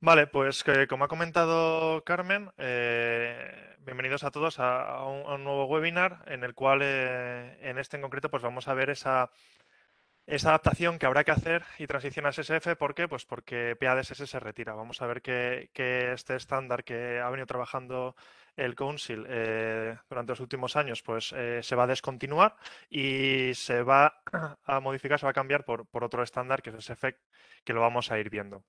Vale, pues eh, como ha comentado Carmen, eh, bienvenidos a todos a, un, nuevo webinar en el cual, eh, en este en concreto, pues vamos a ver esa, esa adaptación que habrá que hacer y transición a SSF. ¿Por qué? Pues porque PADSS se retira. Vamos a ver que, este estándar que ha venido trabajando el Council durante los últimos años pues se va a descontinuar y se va a modificar, se va a cambiar por, por otro estándar que es SFEC, que lo vamos a ir viendo.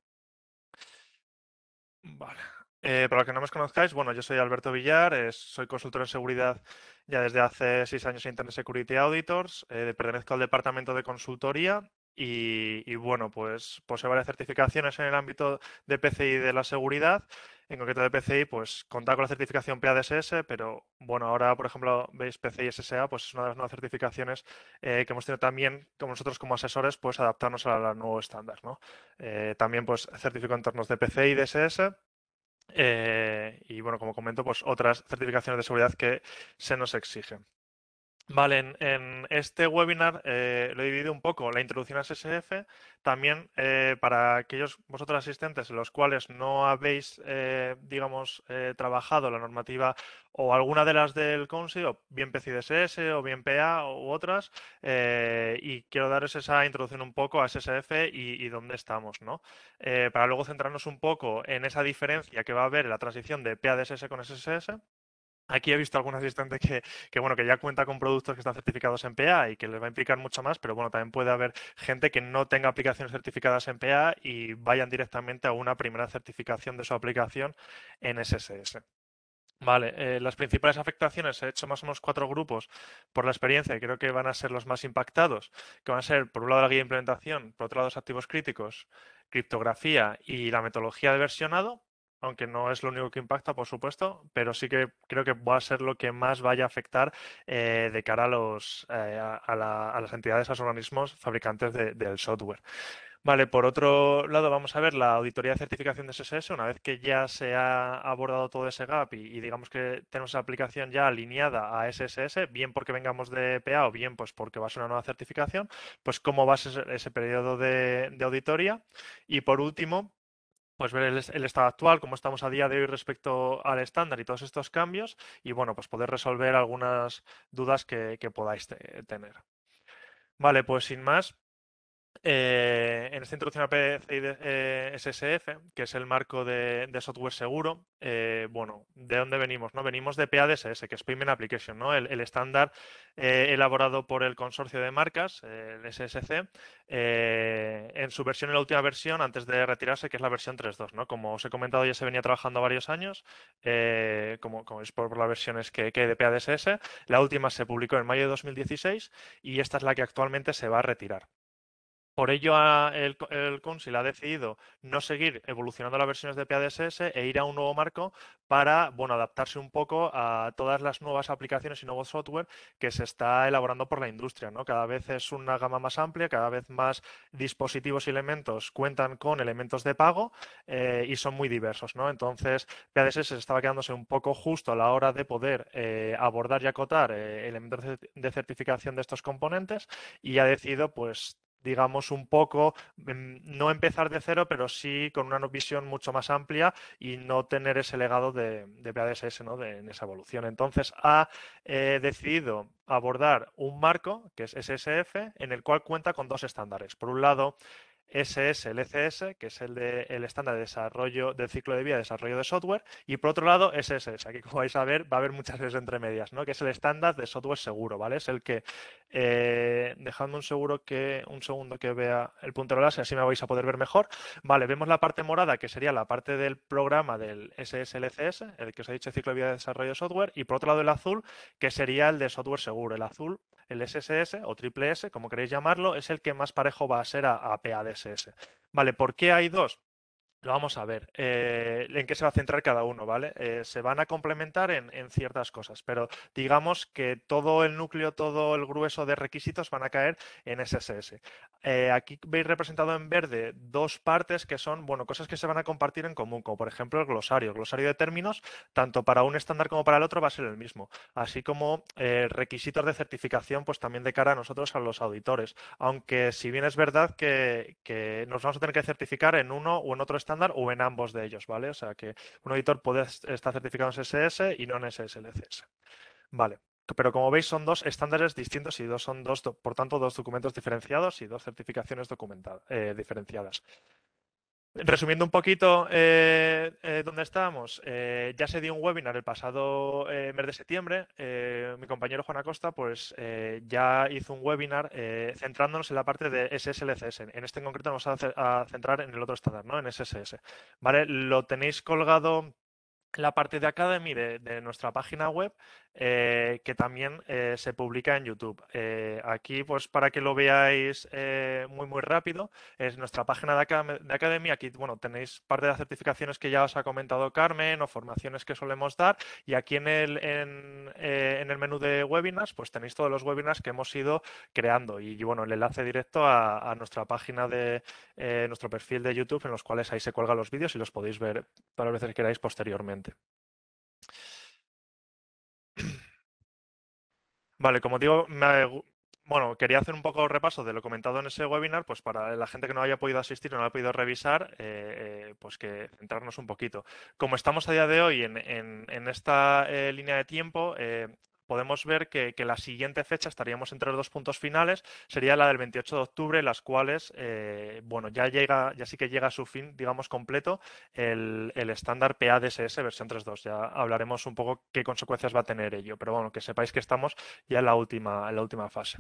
Vale. Eh, para los que no me conozcáis, bueno, yo soy Alberto Villar, soy consultor en seguridad ya desde hace seis años en Internet Security Auditors, eh, pertenezco al departamento de consultoría y, bueno, pues posee pues varias certificaciones en el ámbito de PCI de la seguridad. En concreto de PCI, pues contar con la certificación PADSS, pero bueno, ahora, por ejemplo, veis PCI SSA, pues es una de las nuevas certificaciones eh, que hemos tenido también, como nosotros como asesores, pues adaptarnos al nuevo estándar, ¿no? Eh, también, pues, certificó entornos de PCI y DSS, eh, y bueno, como comento, pues otras certificaciones de seguridad que se nos exigen. Vale, en, este webinar eh, lo he dividido un poco, la introducción a SSF, también eh, para aquellos vosotros asistentes en los cuales no habéis, eh, digamos, eh, trabajado la normativa o alguna de las del Consejo, o bien PCDSS o bien PA u otras, y quiero daros esa introducción un poco a SSF y, dónde estamos, ¿no? para luego centrarnos un poco en esa diferencia que va a haber en la transición de PADSS con SSS Aquí he visto algún asistente que, bueno, que ya cuenta con productos que están certificados en PA y que les va a implicar mucho más, pero bueno, también puede haber gente que no tenga aplicaciones certificadas en PA y vayan directamente a una primera certificación de su aplicación en SSS. Vale, eh, las principales afectaciones, he hecho más o menos cuatro grupos por la experiencia y creo que van a ser los más impactados, que van a ser, por un lado, la guía de implementación, por otro lado, los activos críticos, criptografía y la metodología de versionado, aunque no es lo único que impacta, por supuesto, pero sí que creo que va a ser lo que más vaya a afectar eh, de cara a, los, eh, a, las entidades, a los organismos fabricantes del software. Vale, por otro lado, vamos a ver la auditoría de certificación de SSS. Una vez que ya se ha abordado todo ese gap y, digamos que tenemos la aplicación ya alineada a SSS, bien porque vengamos de PA o bien pues porque va a ser una nueva certificación, pues cómo va a ser ese periodo de auditoría. Y por último, pues ver el, estado actual, cómo estamos a día de hoy respecto al estándar y todos estos cambios y bueno, pues poder resolver algunas dudas que, podáis tener. Vale, pues sin más, eh, en esta introducción a PCI eh, SSF, que es el marco de, software seguro, eh, bueno, ¿de dónde venimos? No? Venimos de PADSS, que es Payment Application, ¿no? el, estándar elaborado por el consorcio de marcas, el SSC, en su versión, en la última versión, antes de retirarse, que es la versión 3.2. Como os he comentado, ya se venía trabajando varios años, como, es por, las versiones que, que, hay de PADSS. La última se publicó en mayo de 2016 y esta es la que actualmente se va a retirar. Por ello, ah, el, Consil ha decidido no seguir evolucionando las versiones de PADSS e ir a un nuevo marco para bueno, adaptarse un poco a todas las nuevas aplicaciones y nuevo software que se está elaborando por la industria. ¿no? Cada vez es una gama más amplia, cada vez más dispositivos y elementos cuentan con elementos de pago eh, y son muy diversos. ¿no? Entonces, PADSS estaba quedándose un poco justo a la hora de poder eh, abordar y acotar eh, elementos de certificación de estos componentes y ha decidido pues digamos, un poco, em, no empezar de cero, pero sí con una visión mucho más amplia y no tener ese legado de, de ¿no? de, en esa evolución. Entonces, ha eh, decidido abordar un marco, que es SSF, en el cual cuenta con dos estándares. Por un lado, SSLCs e que es el, de, el estándar de desarrollo del ciclo de vida de desarrollo de software. Y por otro lado, SSS, aquí como vais a ver, va a haber muchas veces entre medias, ¿no? que es el estándar de software seguro, ¿vale? Es el que, eh, dejando un, seguro que, un segundo que vea el puntero láser, así me vais a poder ver mejor. Vale, vemos la parte morada, que sería la parte del programa del SSLCS, e e el que os he dicho ciclo de vida de desarrollo de software. Y por otro lado, el azul, que sería el de software seguro. El azul el SSS o triple S, como queréis llamarlo, es el que más parejo va a ser a, PADSS. Vale, ¿por qué hay dos? Lo vamos a ver eh, en qué se va a centrar cada uno, ¿vale? Eh, se van a complementar en, ciertas cosas, pero digamos que todo el núcleo, todo el grueso de requisitos van a caer en SSS. Eh, aquí veis representado en verde dos partes que son, bueno, cosas que se van a compartir en común, como por ejemplo el glosario. El glosario de términos, tanto para un estándar como para el otro, va a ser el mismo, así como requisitos de certificación, pues también de cara a nosotros, a los auditores. Aunque si bien es verdad que, que nos vamos a tener que certificar en uno o en otro estándar, estándar o en ambos de ellos, ¿vale? O sea que un editor puede estar certificado en SSS y no en SSLCS. Vale. Pero como veis son dos estándares distintos y dos son dos, por tanto, dos documentos diferenciados y dos certificaciones documentadas eh, diferenciadas. Resumiendo un poquito eh, eh, dónde estábamos, eh, ya se dio un webinar el pasado mes de septiembre. mi compañero Juan Acosta pues, ya hizo un webinar centrándonos en la parte de SSLCS. En este en concreto nos vamos a, centrar en el otro estándar, ¿no? en SSS. ¿Vale? Lo tenéis colgado en la parte de Academy de nuestra página web. Eh, que también eh, se publica en YouTube. Eh, aquí, pues para que lo veáis muy, muy rápido, es nuestra página de, academia. Aquí, bueno, tenéis parte de las certificaciones que ya os ha comentado Carmen o formaciones que solemos dar. Y aquí en el, menú de webinars, pues tenéis todos los webinars que hemos ido creando. Y, bueno, el enlace directo a, a nuestra página de nuestro perfil de YouTube, en los cuales ahí se cuelgan los vídeos y los podéis ver todas las veces que queráis posteriormente. Vale, como digo, bueno, quería hacer un poco repaso de lo comentado en ese webinar, pues para la gente que no haya podido asistir o no haya podido revisar, eh, eh, pues que centrarnos un poquito. Como estamos a día de hoy en, esta eh, línea de tiempo, podemos ver que, la siguiente fecha, estaríamos entre los dos puntos finales, sería la del 28 de octubre, las cuales, eh, bueno, ya llega, ya sí que llega a su fin, digamos, completo, el, estándar PADSS versión 3.2. Ya hablaremos un poco qué consecuencias va a tener ello, pero bueno, que sepáis que estamos ya en la última, la última fase.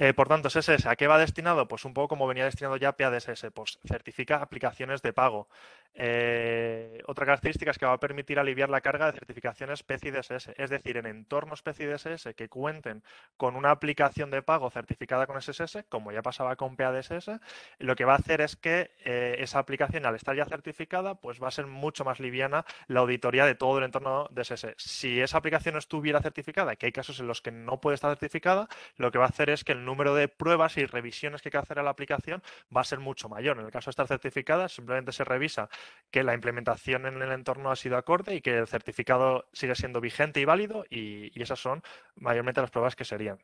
Eh, por tanto, SSS, ¿a qué va destinado? Pues un poco como venía destinado ya PADSS, pues certifica aplicaciones de pago. Eh, otra característica es que va a permitir aliviar la carga de certificaciones PCI DSS, es decir, en entornos PCI DSS que cuenten con una aplicación de pago certificada con SSS, como ya pasaba con PADSS, lo que va a hacer es que eh, esa aplicación, al estar ya certificada, pues va a ser mucho más liviana la auditoría de todo el entorno de SSS. Si esa aplicación no estuviera certificada, que hay casos en los que no puede estar certificada, lo que va a hacer es que el número de pruebas y revisiones que hay que hacer a la aplicación va a ser mucho mayor. En el caso de estar certificada, simplemente se revisa que la implementación en el entorno ha sido acorde y que el certificado sigue siendo vigente y válido y, esas son mayormente las pruebas que serían.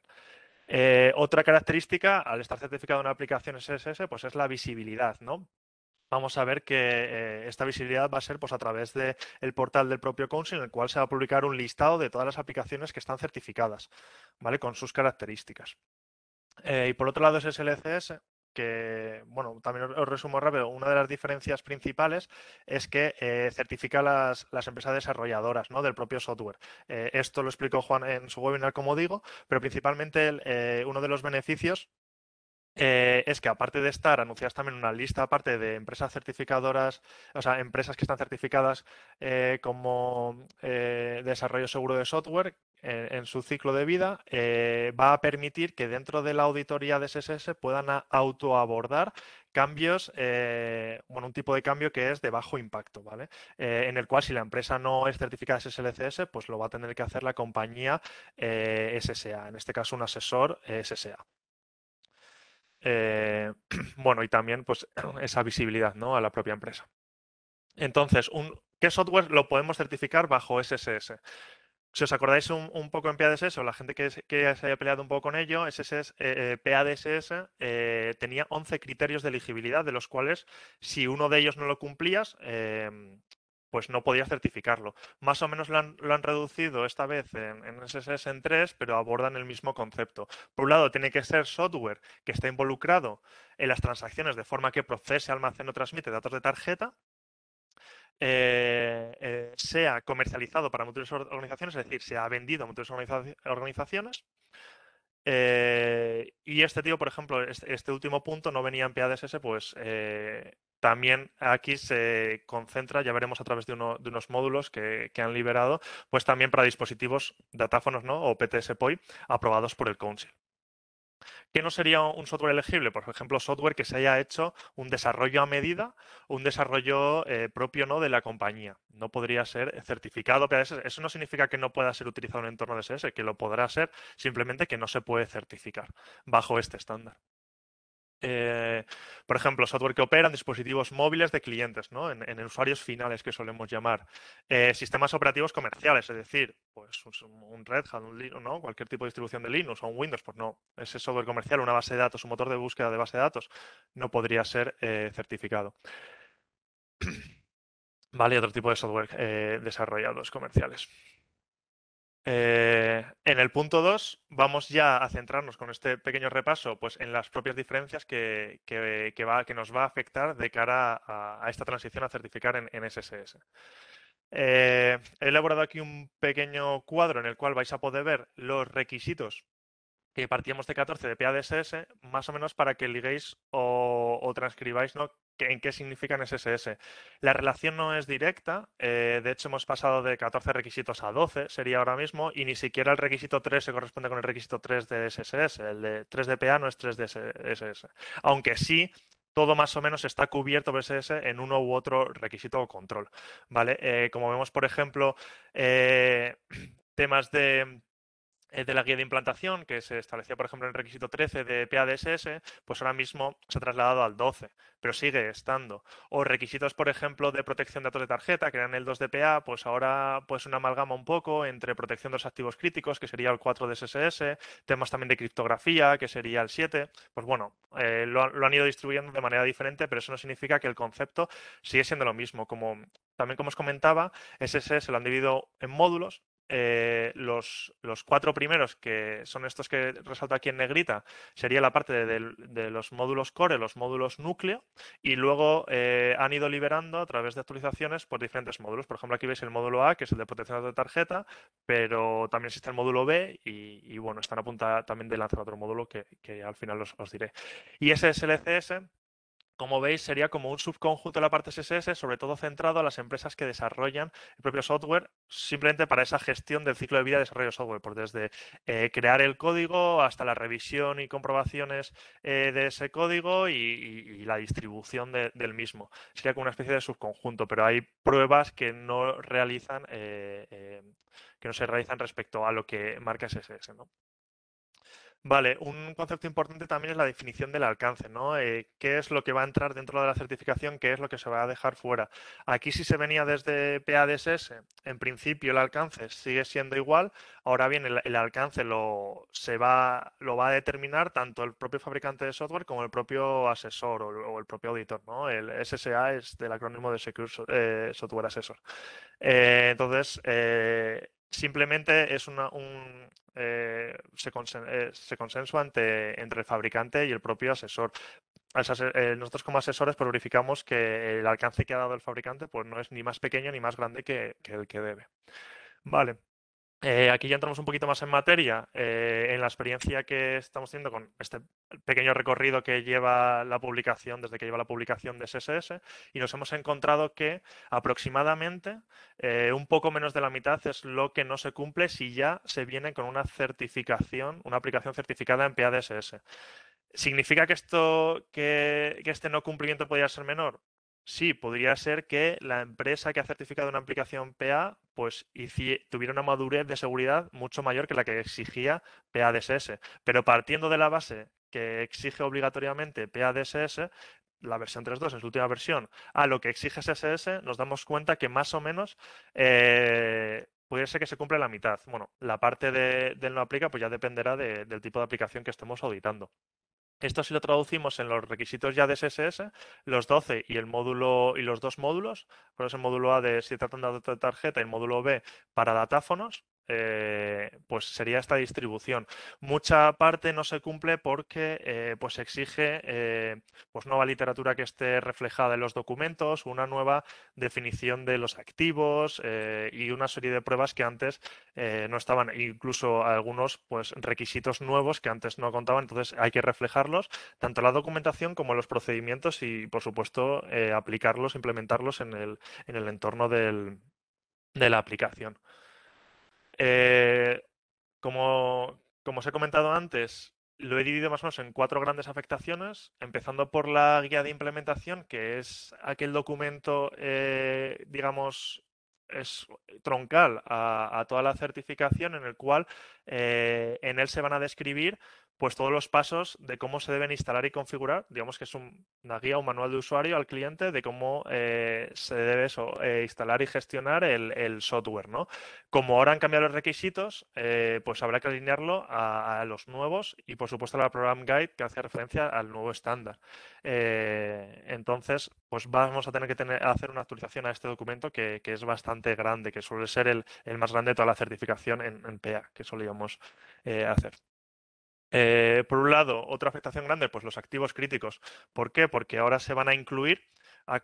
Eh, otra característica al estar certificado en una aplicación SSS pues es la visibilidad, ¿no? Vamos a ver que eh, esta visibilidad va a ser pues, a través del portal del propio Council, en el cual se va a publicar un listado de todas las aplicaciones que están certificadas, ¿vale? Con sus características. Eh, y por otro lado, es SLCS que, bueno, también os resumo rápido, una de las diferencias principales es que eh, certifica las, las, empresas desarrolladoras ¿no? del propio software. Eh, esto lo explicó Juan en su webinar, como digo, pero principalmente eh, uno de los beneficios es que aparte de estar anunciadas también una lista aparte de empresas certificadoras, o sea, empresas que están certificadas como desarrollo seguro de software, en, su ciclo de vida, eh, va a permitir que dentro de la auditoría de SSS puedan autoabordar cambios, eh, bueno, un tipo de cambio que es de bajo impacto, ¿vale? Eh, en el cual si la empresa no es certificada SSLCS, pues lo va a tener que hacer la compañía SSA, en este caso un asesor SSA. bueno, y también pues esa visibilidad ¿no? a la propia empresa. Entonces, un, ¿qué software lo podemos certificar bajo SSS? si os acordáis un, poco en PADSS o la gente que, se haya peleado un poco con ello, PADSS eh, eh, eh, tenía 11 criterios de elegibilidad, de los cuales si uno de ellos no lo cumplías, em, pues no podías certificarlo. Más o menos lo han, reducido esta vez en, SSS en 3, pero abordan el mismo concepto. Por un lado, tiene que ser software que esté involucrado en las transacciones de forma que procese, almacene o transmite datos de tarjeta, eh, eh, sea comercializado para múltiples organizaciones, es decir, se ha vendido a múltiples organizaciones. Eh, y este tío, por ejemplo, este, último punto no venía en PADSS, pues eh, también aquí se concentra, ya veremos a través de, unos módulos que, han liberado, pues también para dispositivos datáfonos o PTSPOI aprobados por el Council. ¿Qué no sería un software elegible? Por ejemplo, software que se haya hecho un desarrollo a medida, un desarrollo eh, propio ¿no? de la compañía. No podría ser certificado Eso no significa que no pueda ser utilizado en un entorno SS, que lo podrá ser, simplemente que no se puede certificar bajo este estándar. Eh, por ejemplo, software que opera en dispositivos móviles de clientes, en, usuarios finales que solemos llamar. Eh, sistemas operativos comerciales, es decir, pues un, Red Hat, cualquier tipo de distribución de Linux o un Windows, pues no, ese software comercial, una base de datos, un motor de búsqueda de base de datos, no podría ser eh, certificado. Vale, otro tipo de software desarrollados comerciales. Eh, en el punto 2 vamos ya a centrarnos con este pequeño repaso pues, en las propias diferencias que, va, que nos va a afectar de cara a, esta transición a certificar en, SSS. Eh, he elaborado aquí un pequeño cuadro en el cual vais a poder ver los requisitos que partíamos de 14 de SS, más o menos para que liguéis o, transcribáis ¿no? en qué significan SSS. La relación no es directa, eh, de hecho hemos pasado de 14 requisitos a 12, sería ahora mismo, y ni siquiera el requisito 3 se corresponde con el requisito 3 de SSS, el de 3 de PA no es 3 de SSS, aunque sí todo más o menos está cubierto por SS en uno u otro requisito o control, ¿vale? Eh, como vemos, por ejemplo, eh, temas de eh, de la guía de implantación que se establecía, por ejemplo, en el requisito 13 de SS, pues ahora mismo se ha trasladado al 12, pero sigue estando. O requisitos, por ejemplo, de protección de datos de tarjeta, que eran el 2 de PA, pues ahora pues una amalgama un poco entre protección de los activos críticos, que sería el 4 de SSS, temas también de criptografía, que sería el 7. Pues bueno, eh, lo, han ido distribuyendo de manera diferente, pero eso no significa que el concepto sigue siendo lo mismo. Como también como os comentaba, se lo han dividido en módulos eh, los, cuatro primeros, que son estos que resalto aquí en negrita, sería la parte de, los módulos core, los módulos núcleo, y luego eh, han ido liberando a través de actualizaciones por pues, diferentes módulos. Por ejemplo, aquí veis el módulo A, que es el de protección de tarjeta, pero también existe el módulo B y, bueno, están a punta también de lanzar otro módulo que, al final os, os diré. Y ese es el ECS como veis, sería como un subconjunto de la parte SSS, sobre todo centrado a las empresas que desarrollan el propio software, simplemente para esa gestión del ciclo de vida de desarrollo de software, por pues desde eh, crear el código hasta la revisión y comprobaciones eh, de ese código y, la distribución del mismo. Sería como una especie de subconjunto, pero hay pruebas que no realizan, eh, que no se realizan respecto a lo que marca SSS, ¿no? Vale, un concepto importante también es la definición del alcance, ¿no? Eh, ¿Qué es lo que va a entrar dentro de la certificación? ¿Qué es lo que se va a dejar fuera? Aquí si se venía desde PADSS, en principio el alcance sigue siendo igual, ahora bien el, alcance lo, se va, lo va a determinar tanto el propio fabricante de software como el propio asesor o, el propio auditor, ¿no? El SSA es del acrónimo de Secure eh, Software Assessor. Eh, entonces, Simplemente es una, un, eh, se, eh, entre el fabricante y el propio asesor. Eh, nosotros como asesores pues verificamos que el alcance que ha dado el fabricante pues no es ni más pequeño ni más grande que, que el que debe. Vale, eh, aquí ya entramos un poquito más en materia, eh, en la experiencia que estamos teniendo con este pequeño recorrido que lleva la publicación, desde que lleva la publicación de SSS, y nos hemos encontrado que aproximadamente eh, un poco menos de la mitad es lo que no se cumple si ya se viene con una certificación, una aplicación certificada en PADSS. ¿Significa que, esto, que, que este no cumplimiento podría ser menor? Sí, podría ser que la empresa que ha certificado una aplicación PA pues tuviera una madurez de seguridad mucho mayor que la que exigía PADSS. Pero partiendo de la base que exige obligatoriamente PADSS, la versión 3.2 en su última versión, a lo que exige SSS, nos damos cuenta que más o menos eh, puede ser que se cumple la mitad. Bueno, la parte de, del no aplica pues ya dependerá del tipo de aplicación que estemos auditando. Esto si lo traducimos en los requisitos ya de SSS, los 12 y el módulo y los dos módulos, por el módulo A de si tratan de tarjeta y el módulo B para datáfonos, eh, pues sería esta distribución. Mucha parte no se cumple porque eh, pues exige eh, pues nueva literatura que esté reflejada en los documentos, una nueva definición de los activos y una serie de pruebas que antes no estaban, e incluso algunos pues requisitos nuevos que antes no contaban. Entonces hay que reflejarlos tanto la documentación como los procedimientos y por supuesto aplicarlos, implementarlos en el, entorno de la aplicación. Eh, como, os he comentado antes, lo he dividido más o menos en cuatro grandes afectaciones, empezando por la guía de implementación, que es aquel documento, eh, digamos, es troncal a, toda la certificación en el cual eh, en él se van a describir pues todos los pasos de cómo se deben instalar y configurar. Digamos que es una guía, un manual de usuario al cliente de cómo eh, se debe eh, instalar y gestionar el, software. ¿no? Como ahora han cambiado los requisitos, eh, pues habrá que alinearlo a, los nuevos y por supuesto la Program Guide que hace referencia al nuevo estándar. entonces, pues vamos a tener que hacer una actualización a este documento que, es bastante grande, que suele ser el, más grande de toda la certificación en, en PA que solíamos hacer. Eh, por un lado, otra afectación grande, pues los activos críticos. ¿Por qué? Porque ahora se van a incluir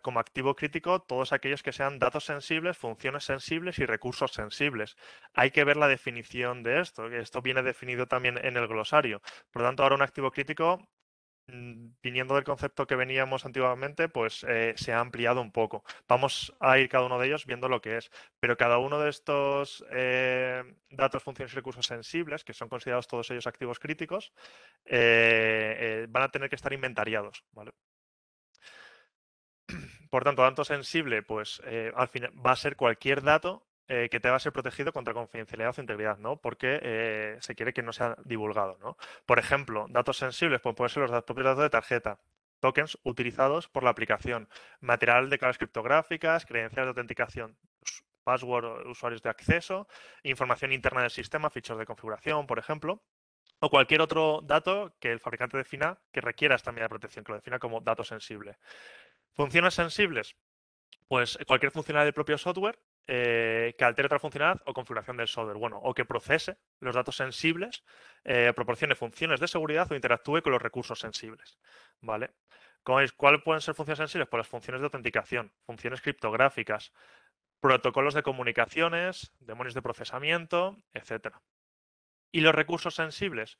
como activo crítico todos aquellos que sean datos sensibles, funciones sensibles y recursos sensibles. Hay que ver la definición de esto, esto viene definido también en el glosario. Por lo tanto, ahora un activo crítico Mm, viniendo del concepto que veníamos antiguamente, pues eh, se ha ampliado un poco. Vamos a ir cada uno de ellos viendo lo que es, pero cada uno de estos eh, datos, funciones y recursos sensibles, que son considerados todos ellos activos críticos, eh, van a tener que estar inventariados, ¿vale? Por tanto, tanto sensible, pues al final va a ser cualquier dato eh, que te va a ser protegido contra confidencialidad o integridad, ¿no? Porque eh, se quiere que no sea divulgado, Por ejemplo, datos sensibles, pues pueden ser los propios datos de tarjeta, tokens utilizados por la aplicación, material de claves criptográficas, credenciales de autenticación, password, usuarios de acceso, información interna del sistema, fichas de configuración, por ejemplo, o cualquier otro dato que el fabricante defina que requiera esta medida de protección, que lo defina como dato sensible. Funciones sensibles, pues cualquier funcional del propio software eh, que altere otra funcionalidad o configuración del software. Bueno, o que procese los datos sensibles, eh, proporcione funciones de seguridad o interactúe con los recursos sensibles. ¿Vale? ¿Cuáles pueden ser funciones sensibles? Pues las funciones de autenticación, funciones criptográficas, protocolos de comunicaciones, demonios de procesamiento, etc. ¿Y los recursos sensibles?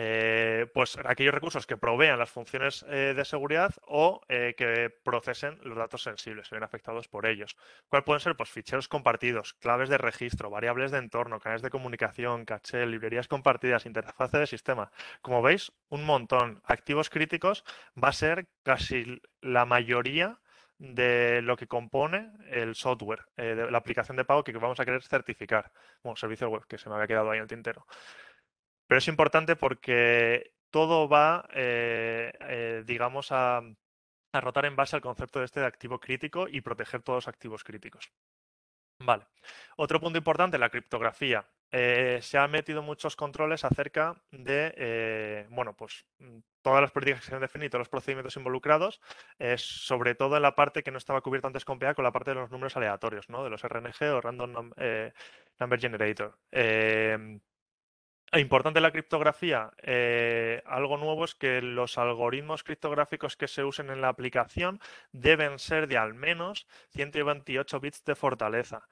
Eh, pues aquellos recursos que provean las funciones eh, de seguridad o eh, que procesen los datos sensibles, se ven afectados por ellos. ¿Cuáles pueden ser? Pues ficheros compartidos, claves de registro, variables de entorno, canales de comunicación, caché, librerías compartidas, interfaces de sistema. Como veis, un montón. Activos críticos va a ser casi la mayoría de lo que compone el software, la aplicación de pago que vamos a querer certificar. un servicio web, que se me había quedado ahí en el tintero. Pero es importante porque todo va, eh, eh, digamos, a, rotar en base al concepto de este de activo crítico y proteger todos los activos críticos. Vale. Otro punto importante, la criptografía. Eh, se han metido muchos controles acerca de, bueno, pues mm, todas las políticas que se han definido, los procedimientos involucrados, sobre todo en la parte que no estaba cubierta antes con PA, con la parte de los números aleatorios, ¿no? De los RNG o Random Number Generator. Importante la criptografía. Eh, algo nuevo es que los algoritmos criptográficos que se usen en la aplicación deben ser de al menos 128 bits de fortaleza.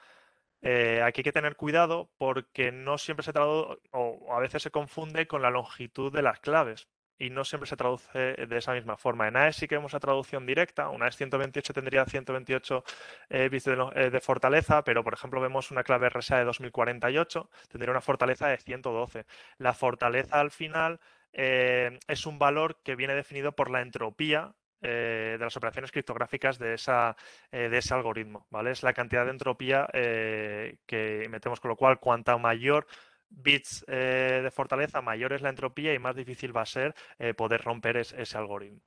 Eh, aquí hay que tener cuidado porque no siempre se traduce o a veces se confunde con la longitud de las claves y no siempre se traduce de esa misma forma. En AES sí que vemos la traducción directa, una AES 128 tendría 128 eh, bits eh, de, fortaleza, pero por ejemplo vemos una clave RSA de 2048, tendría una fortaleza de 112. La fortaleza al final eh, es un valor que viene definido por la entropía de las operaciones criptográficas de, esa, de ese algoritmo, ¿vale? Es la cantidad de entropía que metemos, con lo cual, cuanta mayor bits eh, de fortaleza, mayor es la entropía y más difícil va a ser eh, poder romper ese algoritmo.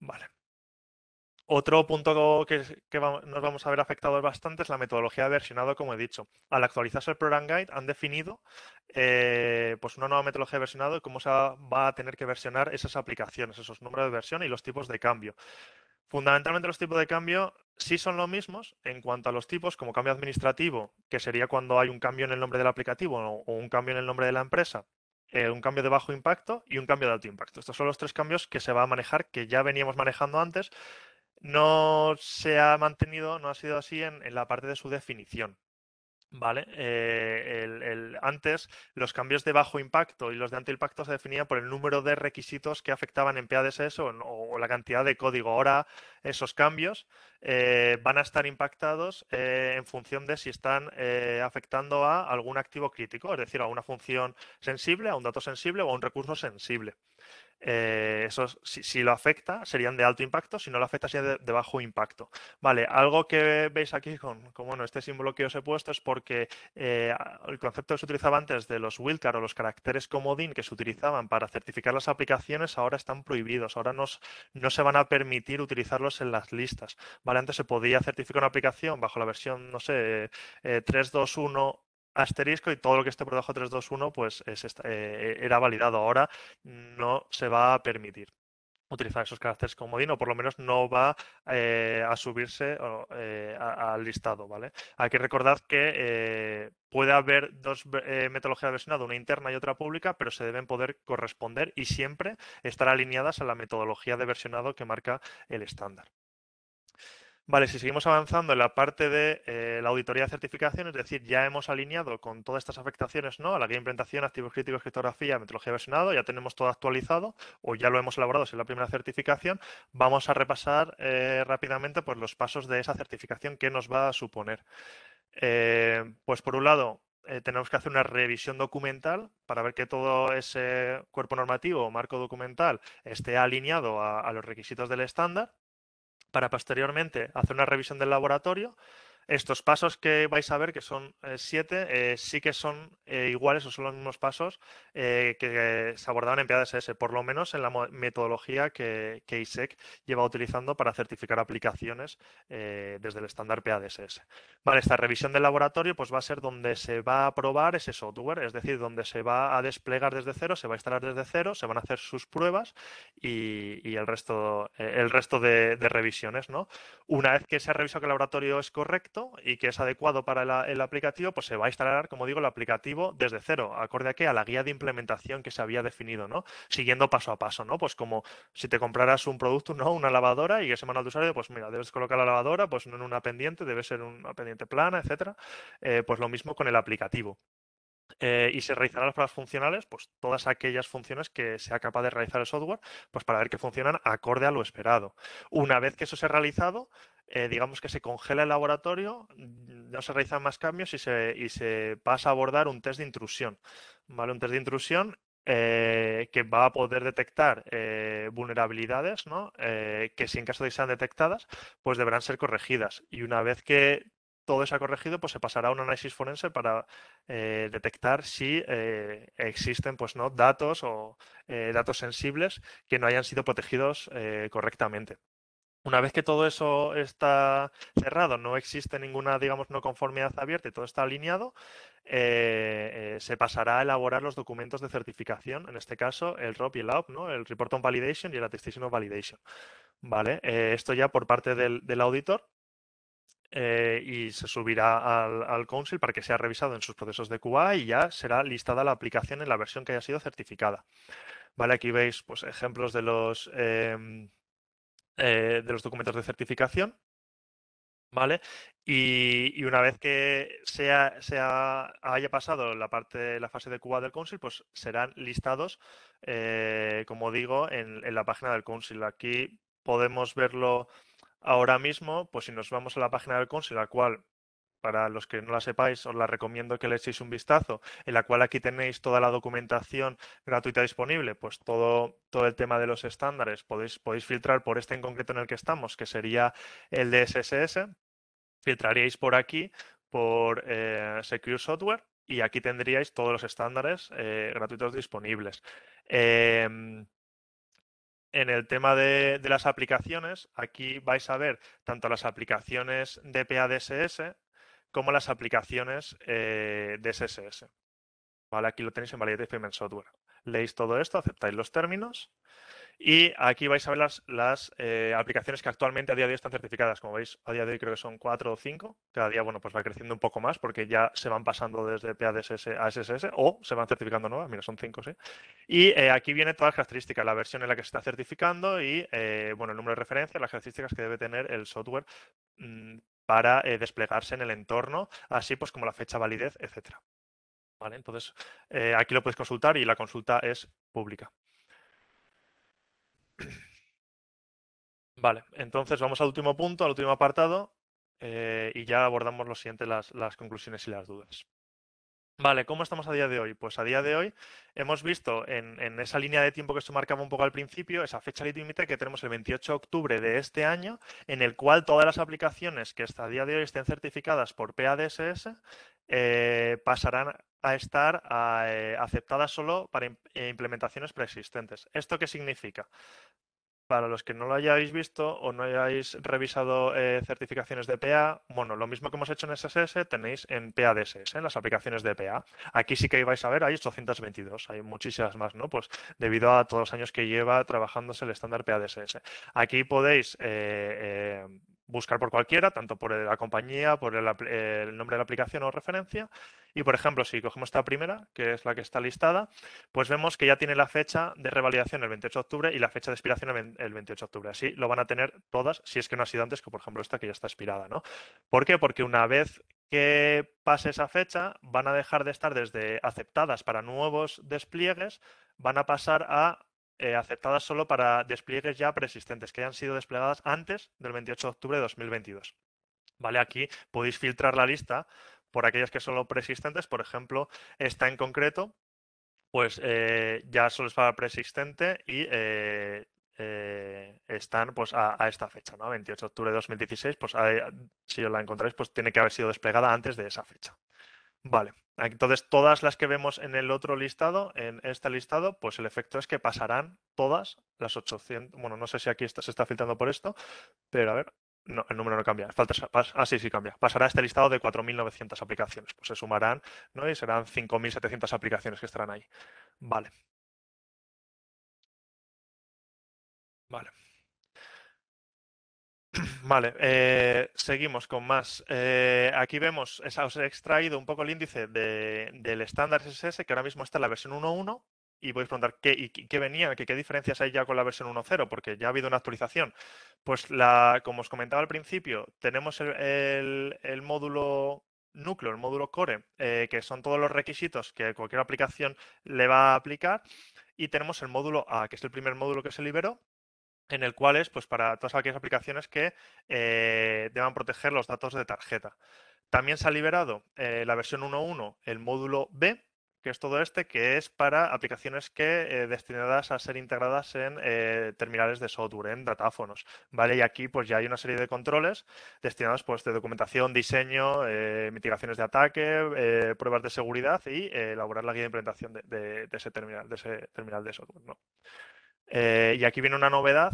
Vale. Otro punto que, nos vamos a ver afectados bastante es la metodología de versionado, como he dicho. Al actualizarse el Program Guide han definido eh, pues una nueva metodología de versionado y cómo se va a tener que versionar esas aplicaciones, esos números de versión y los tipos de cambio. Fundamentalmente los tipos de cambio sí son los mismos en cuanto a los tipos, como cambio administrativo, que sería cuando hay un cambio en el nombre del aplicativo o un cambio en el nombre de la empresa, eh, un cambio de bajo impacto y un cambio de alto impacto. Estos son los tres cambios que se va a manejar, que ya veníamos manejando antes, no se ha mantenido, no ha sido así en, la parte de su definición. Vale, eh, el, antes los cambios de bajo impacto y los de alto impacto se definían por el número de requisitos que afectaban en PADSS o, o la cantidad de código. Ahora esos cambios eh, van a estar impactados eh, en función de si están afectando a algún activo crítico, es decir, a una función sensible, a un dato sensible o a un recurso sensible eh, si, lo afecta, serían de alto impacto, si no lo afecta, serían de, bajo impacto. Vale, algo que veis aquí con, este símbolo que os he puesto es porque eh, el concepto que se utilizaba antes de los wildcard o los caracteres comodín que se utilizaban para certificar las aplicaciones ahora están prohibidos, ahora nos, no se van a permitir utilizarlos en las listas. Vale, antes se podía certificar una aplicación bajo la versión, no sé, 3.2.1 eh, asterisco y todo lo que esté por debajo de 321 pues es eh, eh, era validado. Ahora no se va a permitir utilizar esos caracteres como o por lo menos no va eh, a subirse al listado, ¿vale? Hay que recordar que puede haber dos metodologías de versionado, una interna y otra pública, pero se deben poder corresponder y siempre estar alineadas a la metodología de versionado que marca el estándar. Vale, si seguimos avanzando en la parte de eh, la auditoría de certificación, es decir, ya hemos alineado con todas estas afectaciones, ¿no? A la guía de implementación, activos críticos, criptografía, metodología versionado, ya tenemos todo actualizado o ya lo hemos elaborado en la primera certificación. Vamos a repasar eh, rápidamente pues, los pasos de esa certificación que nos va a suponer. Eh, pues por un lado, tenemos que hacer una revisión documental para ver que todo ese cuerpo normativo o marco documental esté alineado a, los requisitos del estándar para posteriormente hacer una revisión del laboratorio, estos pasos que vais a ver, que son eh, siete, eh, sí que son eh, iguales o son los mismos pasos que, se abordaban en PADSS, por lo menos en la metodología que, que ISEC lleva utilizando para certificar aplicaciones desde el estándar PADSS. Vale, esta revisión del laboratorio pues, va a ser donde se va a probar ese software, es decir, donde se va a desplegar desde cero, se va a instalar desde cero, se van a hacer sus pruebas y, el resto, el resto de, revisiones. ¿no? Una vez que se ha revisado que el laboratorio es correcto, y que es adecuado para el aplicativo, pues se va a instalar, como digo, el aplicativo desde cero, acorde a a la guía de implementación que se había definido, ¿no? Siguiendo paso a paso, ¿no? Pues como si te compraras un producto, ¿no? Una lavadora y ese manual de usuario, pues mira, debes colocar la lavadora, pues no en una pendiente, debe ser una pendiente plana, etcétera. Eh, pues lo mismo con el aplicativo. Eh, y se realizarán las pruebas funcionales, pues todas aquellas funciones que sea capaz de realizar el software, pues para ver que funcionan acorde a lo esperado. Una vez que eso se ha realizado, eh, digamos que se congela el laboratorio, mm, no se realizan más cambios y se, pasa a abordar un test de intrusión. Un test de intrusión eh, que va a poder detectar eh, vulnerabilidades, ¿no? que si en caso de que sean detectadas, pues deberán ser corregidas. Y una vez que todo se ha corregido, pues se pasará a un análisis forense para detectar si existen pues, ¿no? datos o datos sensibles que no hayan sido protegidos correctamente. Una vez que todo eso está cerrado, no existe ninguna, digamos, no conformidad abierta y todo está alineado, eh, eh, se pasará a elaborar los documentos de certificación, en este caso el ROP y el AUP, ¿no? el Report on Validation y el Attestation of Validation. ¿Vale? Eh, esto ya por parte del, auditor y se subirá al, al, Council para que sea revisado en sus procesos de QA y ya será listada la aplicación en la versión que haya sido certificada. ¿Vale? Aquí veis pues, ejemplos de los em, eh, de los documentos de certificación, ¿vale? Y, una vez que sea, sea, haya pasado la parte la fase de Cuba del Council, pues serán listados, eh, como digo, en, la página del Council. Aquí podemos verlo ahora mismo, pues si nos vamos a la página del Council, la cual para los que no la sepáis, os la recomiendo que le echéis un vistazo, en la cual aquí tenéis toda la documentación gratuita disponible, pues todo, todo el tema de los estándares, podéis, podéis filtrar por este en concreto en el que estamos, que sería el de SSS, filtraríais por aquí, por eh, Secure Software, y aquí tendríais todos los estándares eh, gratuitos disponibles. Em, en el tema de, de, las aplicaciones, aquí vais a ver tanto las aplicaciones de PADSS como las aplicaciones eh, de SSS. Vale, aquí lo tenéis en Validate Payment Software. Leéis todo esto, aceptáis los términos y aquí vais a ver las, las eh, aplicaciones que actualmente a día de hoy están certificadas. Como veis, a día de hoy creo que son cuatro o cinco. Cada día, bueno, pues va creciendo un poco más porque ya se van pasando desde PADSS a SSS o se van certificando nuevas. Mira, son cinco, sí. Y eh, aquí viene todas las características, la versión en la que se está certificando y, bueno, el número de referencia, las características que debe tener el software mm, para eh, desplegarse en el entorno, así pues como la fecha validez, etc. ¿Vale? Entonces, eh, aquí lo puedes consultar y la consulta es pública. Vale, entonces vamos al último punto, al último apartado, eh, y ya abordamos lo siguiente, las conclusiones y las dudas. Vale, ¿cómo estamos a día de hoy? Pues a día de hoy hemos visto en, esa línea de tiempo que se marcaba un poco al principio, esa fecha límite que tenemos el 28 de octubre de este año, en el cual todas las aplicaciones que hasta a día de hoy estén certificadas por PADSS eh, pasarán a estar eh, aceptadas solo para implementaciones preexistentes. ¿Esto qué significa? para los que no lo hayáis visto o no hayáis revisado eh, certificaciones de PA, bueno, lo mismo que hemos hecho en SSS tenéis en PADSS, en las aplicaciones de PA. Aquí sí que vais a ver, hay 822, hay muchísimas más, ¿no? Pues debido a todos los años que lleva trabajándose el estándar PADSS. Aquí podéis eh, eh, buscar por cualquiera, tanto por la compañía, por el, nombre de la aplicación o referencia. Y, por ejemplo, si cogemos esta primera, que es la que está listada, pues vemos que ya tiene la fecha de revalidación el 28 de octubre y la fecha de expiración el 28 de octubre. Así lo van a tener todas, si es que no ha sido antes que, por ejemplo, esta que ya está expirada. ¿no? ¿Por qué? Porque una vez que pase esa fecha, van a dejar de estar desde aceptadas para nuevos despliegues, van a pasar a eh, aceptadas solo para despliegues ya preexistentes, que hayan sido desplegadas antes del 28 de octubre de 2022. ¿Vale? Aquí podéis filtrar la lista por aquellas que son preexistentes. Por ejemplo, esta en concreto, pues eh, ya solo es para preexistente y eh, están pues a, esta fecha, ¿no? 28 de octubre de 2016, pues si os la encontráis, pues tiene que haber sido desplegada antes de esa fecha. Vale. Ah, entonces, todas las que vemos en el otro listado, en este listado, pues el efecto es que pasarán todas las 800. Bueno, no sé si aquí se está filtrando por esto, pero a ver, no, el número no cambia. Falta, ah, sí, sí cambia. Pasará este listado de 4.900 aplicaciones. Pues se sumarán ¿no? y serán 5.700 aplicaciones que estarán ahí. Vale. Vale. Vale, eh, seguimos con más. Eh, aquí vemos, os he extraído un poco el índice del estándar SSS, que ahora mismo está en la versión 1.1, y podéis preguntar qué, qué venía, qué, diferencias hay ya con la versión 1.0, porque ya ha habido una actualización. Pues la, como os comentaba al principio, tenemos el, módulo núcleo, el módulo core, eh, que son todos los requisitos que cualquier aplicación le va a aplicar. Y tenemos el módulo A, que es el primer módulo que se liberó, en el cual es pues, para todas aquellas aplicaciones que eh, deban proteger los datos de tarjeta. También se ha liberado eh, la versión 1.1, el módulo B, que es todo este, que es para aplicaciones que eh, destinadas a ser integradas en terminales de software, en datáfonos, ¿vale? Y aquí pues ya hay una serie de controles destinados pues de documentación, diseño, mitigaciones de ataque, pruebas de seguridad y elaborar la guía de implementación de, ese terminal, de ese terminal de software, ¿no? Eh, y aquí viene una novedad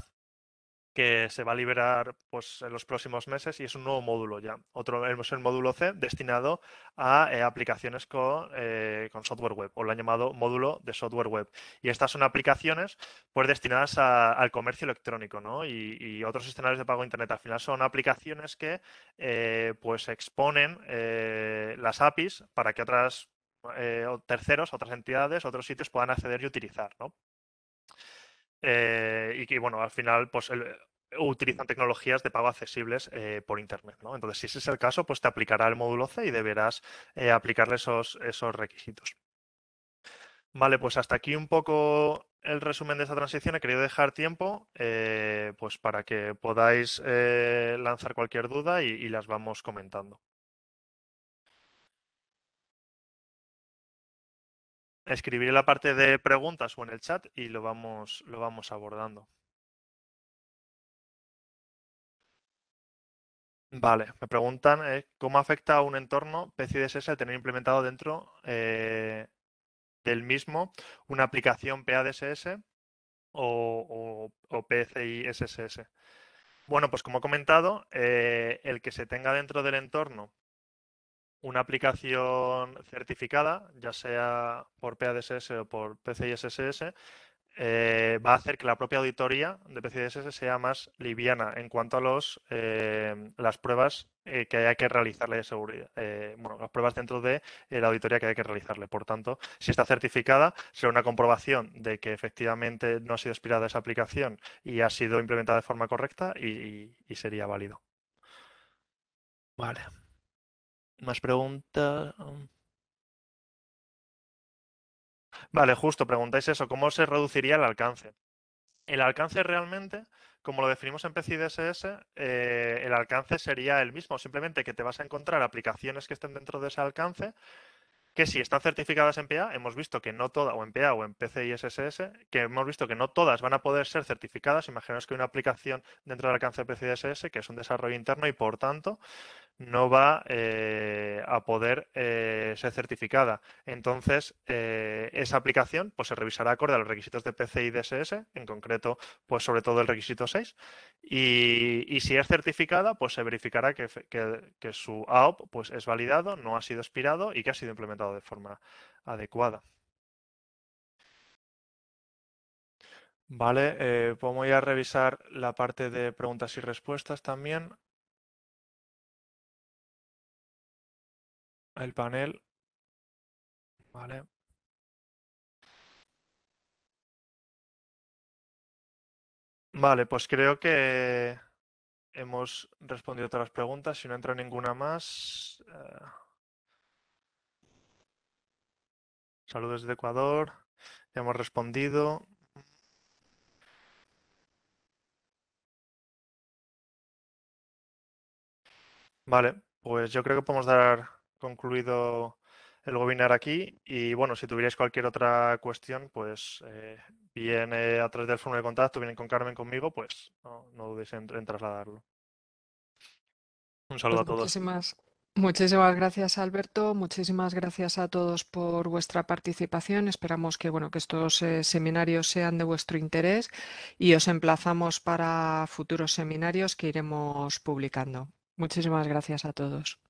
que se va a liberar pues, en los próximos meses y es un nuevo módulo ya. Otro es el módulo C destinado a eh, aplicaciones eh, con, software web o lo han llamado módulo de software web. Y estas son aplicaciones pues destinadas al comercio electrónico ¿no? y, otros escenarios de pago internet. Al final son aplicaciones que pues exponen las APIs para que otras terceros, otras entidades, otros sitios puedan acceder y utilizar. Eh, y que, bueno, al final, pues utilizan tecnologías de pago accesibles eh, por Internet. ¿no? Entonces, si ese es el caso, pues te aplicará el módulo C y deberás eh, aplicarle esos, requisitos. Vale, pues hasta aquí un poco el resumen de esta transición. He querido dejar tiempo pues para que podáis lanzar cualquier duda y las vamos comentando. escribiré la parte de preguntas o en el chat y lo vamos, lo vamos abordando. Vale, me preguntan eh, cómo afecta a un entorno PCDSS DSS tener implementado dentro eh, del mismo una aplicación PADSS o, o, pci Bueno, pues como he comentado, eh, el que se tenga dentro del entorno una aplicación certificada, ya sea por PADSS o por PCI SSS, eh, va a hacer que la propia auditoría de pci sea más liviana en cuanto a los, eh, las pruebas eh, que haya que realizarle de seguridad. bueno, las pruebas dentro de la auditoría que hay que realizarle. Por tanto, si está certificada, será una comprobación de que efectivamente no ha sido expirada esa aplicación y ha sido implementada de forma correcta y sería válido. Vale. Más preguntas. Um. Vale, justo, preguntáis eso, ¿cómo se reduciría el alcance? El alcance realmente, como lo definimos en PCI DSS, eh, el alcance sería el mismo, simplemente que te vas a encontrar aplicaciones que estén dentro de ese alcance, que si están certificadas en PA, hemos visto que no todas, o en PA o en PCI SSS, que hemos visto que no todas van a poder ser certificadas. Imaginaos que hay una aplicación dentro del alcance de PCI que es un desarrollo interno y por tanto no va eh, a poder eh, ser certificada. Entonces, eh, esa aplicación pues, se revisará acorde a los requisitos de PCI y DSS, en concreto, pues sobre todo el requisito 6. Y, si es certificada, pues se verificará que, su AOP pues, es validado, no ha sido expirado y que ha sido implementado de forma adecuada. Vale, pues, voy a revisar la parte de preguntas y respuestas también. el panel. Vale. Vale, pues creo que hemos respondido todas las preguntas. Si no entra ninguna más. Eh, saludos de Ecuador. Ya hemos respondido. Vale, pues yo creo que podemos dar concluido el webinar aquí y bueno, si tuvierais cualquier otra cuestión, pues eh, viene a través del foro de contacto, vienen con Carmen conmigo, pues no, dudéis en, trasladarlo. Un saludo pues a todos. Muchísimas, gracias Alberto, muchísimas gracias a todos por vuestra participación. Esperamos que, bueno, que estos eh, seminarios sean de vuestro interés y os emplazamos para futuros seminarios que iremos publicando. Muchísimas gracias a todos.